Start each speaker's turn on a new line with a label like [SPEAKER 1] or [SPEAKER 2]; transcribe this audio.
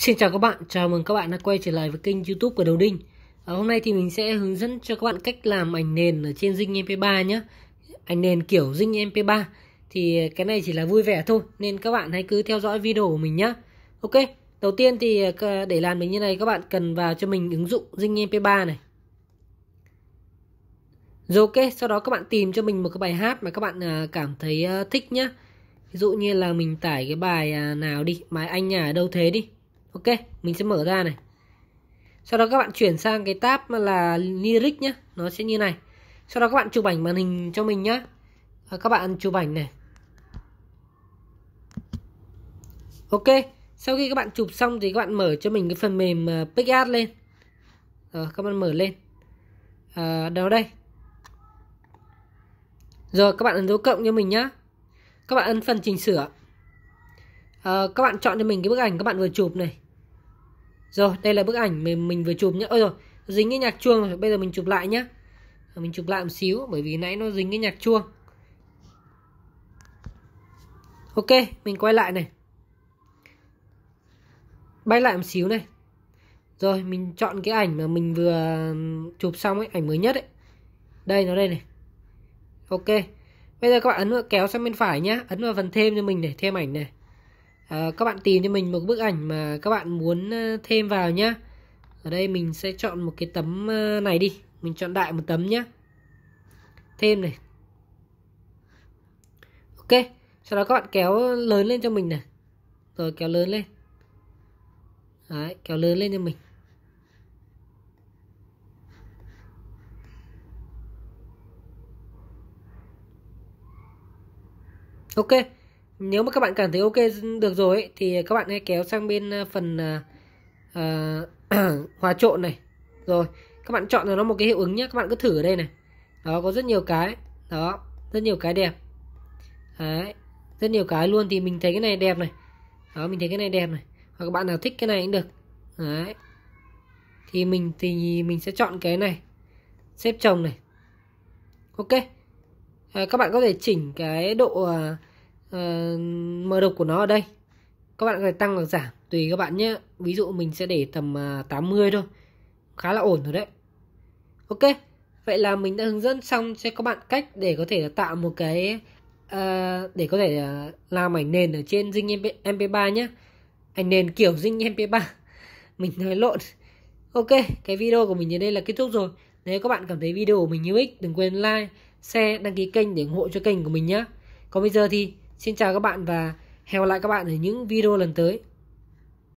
[SPEAKER 1] Xin chào các bạn, chào mừng các bạn đã quay trở lại với kênh youtube của Đầu Đinh à, Hôm nay thì mình sẽ hướng dẫn cho các bạn cách làm ảnh nền ở trên Zing MP3 nhé Ảnh nền kiểu Zing MP3 Thì cái này chỉ là vui vẻ thôi Nên các bạn hãy cứ theo dõi video của mình nhé Ok, đầu tiên thì ờ, để làm mình như này các bạn cần vào cho mình ứng dụng Zing MP3 này Rồi ok, sau đó các bạn tìm cho mình một cái bài hát mà các bạn ờ, cảm thấy thích nhé Ví dụ như là mình tải cái bài à, nào đi, bài anh nhà ở đâu thế đi ok mình sẽ mở ra này sau đó các bạn chuyển sang cái tab là lyric nhé nó sẽ như này sau đó các bạn chụp ảnh màn hình cho mình nhá. à, các bạn chụp ảnh này ok sau khi các bạn chụp xong thì các bạn mở cho mình cái phần mềm à, PicsArt lên rồi các bạn mở lên à, đâu đây rồi các bạn ấn dấu cộng cho mình nhá các bạn ấn phần chỉnh sửa à, các bạn chọn cho mình cái bức ảnh các bạn vừa chụp này rồi đây là bức ảnh mình mình vừa chụp nhé ôi rồi dính cái nhạc chuông rồi bây giờ mình chụp lại nhé mình chụp lại một xíu bởi vì nãy nó dính cái nhạc chuông ok mình quay lại này bay lại một xíu này rồi mình chọn cái ảnh mà mình vừa chụp xong ấy ảnh mới nhất ấy đây nó đây này ok bây giờ các bạn ấn vào kéo sang bên phải nhá ấn vào phần thêm cho mình để thêm ảnh này à, các bạn tìm cho mình một bức ảnh mà các bạn muốn ờ, thêm vào nhá ở đây mình sẽ chọn một cái tấm ờ, này đi mình chọn đại một tấm nhá thêm này ok sau đó các bạn kéo lớn lên cho mình này rồi kéo lớn lên Đấy, kéo lớn lên cho mình ok nếu mà các bạn cảm thấy ok được rồi ấy, thì các bạn hãy kéo sang bên ờ, phần uh, hòa trộn này rồi các bạn chọn cho nó một cái hiệu ứng nhé các bạn cứ thử ở đây này đó có rất nhiều cái đó rất nhiều cái đẹp đấy rất nhiều cái luôn thì mình thấy cái này đẹp này đó mình thấy cái này đẹp này hoặc các bạn nào thích cái này cũng được đấy thì mình thì mình sẽ chọn cái này xếp chồng này ok à, các bạn có thể chỉnh cái độ uh, uh, mở đầu của nó ở đây các bạn có thể tăng hoặc giảm tùy các bạn nhé ví dụ mình sẽ để tầm uh, à, 80 thôi khá là ổn rồi đấy ok vậy là mình đã hướng dẫn xong cho các bạn cách để có thể tạo một cái uh, để có thể uh, làm ảnh nền ở trên dinh mp, mp3 nhé ảnh nền kiểu dinh mp3 mình nói lộn ok cái video của mình đến đây là kết thúc rồi nếu các bạn cảm thấy video của mình hữu ích đừng quên like share đăng ký kênh để ủng hộ cho kênh của mình nhé còn bây giờ thì Xin chào các bạn và hẹn gặp lại các bạn ở những video lần tới.